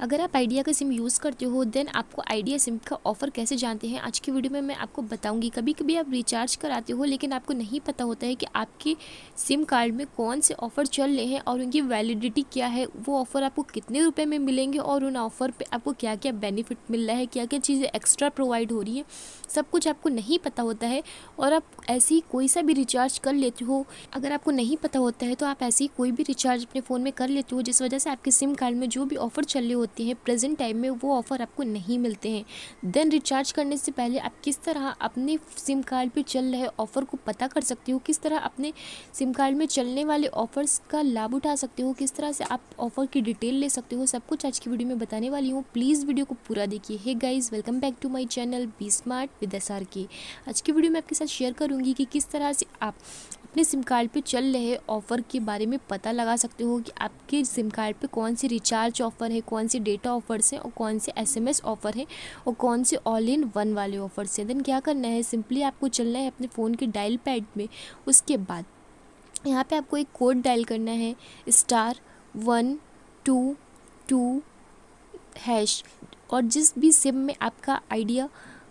अगर आप आइडिया का सिम यूज़ करते हो देन आपको आइडिया सिम का ऑफ़र कैसे जानते हैं आज की वीडियो में मैं आपको बताऊंगी कभी कभी आप रिचार्ज कराते हो लेकिन आपको नहीं पता होता है कि आपके सिम कार्ड में कौन से ऑफ़र चल रहे हैं और उनकी वैलिडिटी क्या है वो ऑफ़र आपको कितने रुपए में मिलेंगे और उन ऑफ़र पर आपको क्या क्या बेनिफिट मिल रहा है क्या क्या चीज़ें एक्स्ट्रा प्रोवाइड हो रही हैं सब कुछ आपको नहीं पता होता है और आप ऐसे ही कोई सा भी रिचार्ज कर लेते हो अगर आपको नहीं पता होता है तो आप ऐसे ही कोई भी रिचार्ज अपने फ़ोन में कर लेते हो जिस वजह से आपके सिम कार्ड में जो भी ऑफ़र चल रहे हो होते हैं प्रेजेंट टाइम में वो ऑफ़र आपको नहीं मिलते हैं देन रिचार्ज करने से पहले आप किस तरह अपने सिम कार्ड पर चल रहे ऑफ़र को पता कर सकते हो किस तरह अपने सिम कार्ड में चलने वाले ऑफ़र्स का लाभ उठा सकते हो किस तरह से आप ऑफ़र की डिटेल ले सकते हो सब कुछ आज की वीडियो में बताने वाली हूँ प्लीज़ वीडियो को पूरा देखिए hey guys welcome back to my channel be smart with S R K आज की वीडियो में आपके साथ शेयर करूँगी कि किस तरह से आप अपने सिम कार्ड पे चल रहे ऑफ़र के बारे में पता लगा सकते हो कि आपके सिम कार्ड पे कौन से रिचार्ज ऑफ़र है कौन से से डेटा ऑफर्स हैं और कौन से एसएमएस ऑफ़र हैं और कौन से ऑल इन वन वाले ऑफ़र्स हैं देन क्या करना है सिंपली आपको चलना है अपने फ़ोन के डायल पैड में उसके बाद यहाँ पे आपको एक कोड डायल करना है star one two two hash और जिस भी सिम में आपका आइडिया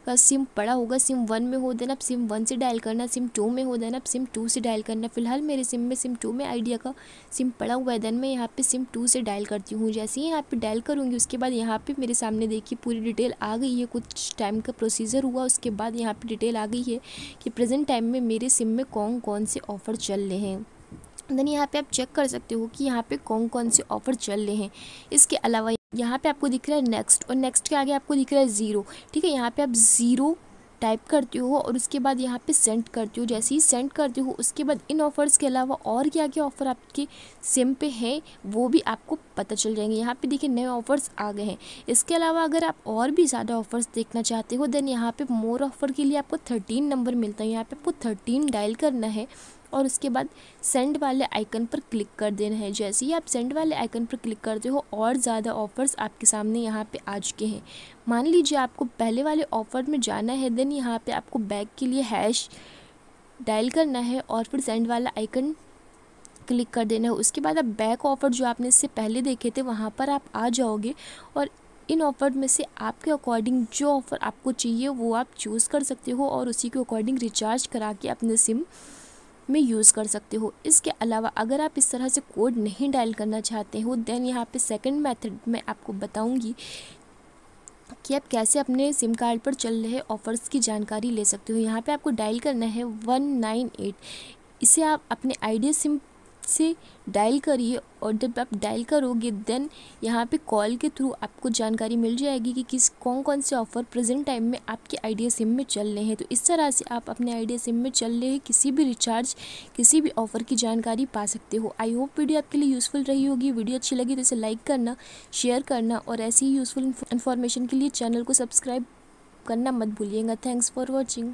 का सिम पड़ा होगा सिम वन में हो देना सिम वन से डायल करना सिम टू में हो देना सिम टू से डायल करना फिलहाल मेरे सिम में सिम टू में आइडिया का सिम पड़ा हुआ है देन मैं यहाँ पे सिम टू से डायल करती हूँ जैसे ही यहाँ पे डायल करूँगी उसके बाद यहाँ पे मेरे सामने देखिए पूरी डिटेल आ गई है कुछ टाइम का प्रोसीजर हुआ उसके बाद यहाँ पर डिटेल आ गई है कि प्रेजेंट टाइम में मेरे सिम में कौन कौन से ऑफ़र चल रहे हैं देन यहाँ पे आप चेक कर सकते हो कि यहाँ पे कौन कौन से ऑफ़र चल रहे हैं इसके अलावा यहाँ पे आपको दिख रहा है नेक्स्ट और नेक्स्ट के आगे आपको दिख रहा है ज़ीरो ठीक है यहाँ पे आप ज़ीरो टाइप करते हो और उसके बाद यहाँ पे सेंड करते हो जैसे ही सेंड करते हो उसके बाद इन ऑफ़र्स के अलावा और क्या क्या ऑफ़र आपके सिम पे हैं वो भी आपको पता चल जाएंगे यहाँ पे देखिए नए ऑफ़र्स आ गए हैं इसके अलावा अगर आप और भी ज़्यादा ऑफ़र्स देखना चाहते हो देन यहाँ पे मोर ऑफ़र के लिए आपको थर्टीन नंबर मिलता है यहाँ पर आपको थर्टीन डायल करना है और उसके बाद सेंड वाले आइकन पर क्लिक कर देना है जैसे ही आप सेंड वाले आइकन पर क्लिक करते हो और ज़्यादा ऑफ़र्स आपके सामने यहाँ पे आ चुके हैं मान लीजिए आपको पहले वाले ऑफ़र में जाना है देन यहाँ पे आपको बैग के लिए हैश डायल करना है और फिर सेंड वाला आइकन क्लिक कर देना है उसके बाद आप बैक ऑफ़र जो आपने इससे पहले देखे थे वहाँ पर आप आ जाओगे और इन ऑफ़र में से आपके अकॉर्डिंग जो ऑफ़र आपको चाहिए वो आप चूज़ कर सकते हो और उसी के अकॉर्डिंग रिचार्ज करा के अपने सिम में यूज़ कर सकते हो इसके अलावा अगर आप इस तरह से कोड नहीं डायल करना चाहते हो देन यहाँ पे सेकंड मेथड मैं आपको बताऊँगी कि आप कैसे अपने सिम कार्ड पर चल रहे ऑफ़र्स की जानकारी ले सकते हो यहाँ पे आपको डायल करना है वन नाइन एट इसे आप अपने आइडिया सिम से डायल करिए और जब आप डायल करोगे देन यहाँ पे कॉल के थ्रू आपको जानकारी मिल जाएगी कि किस कौन कौन से ऑफ़र प्रेजेंट टाइम में आपके आइडिया सिम में चल रहे हैं तो इस तरह से आप अपने आइडिया सिम में चल रहे किसी भी रिचार्ज किसी भी ऑफ़र की जानकारी पा सकते हो आई होप वीडियो आपके लिए यूज़फुल रही होगी वीडियो अच्छी लगी तो इसे लाइक करना शेयर करना और ऐसी ही यूज़फुल इन्फॉर्मेशन के लिए चैनल को सब्सक्राइब करना मत भूलिएगा थैंक्स फॉर वॉचिंग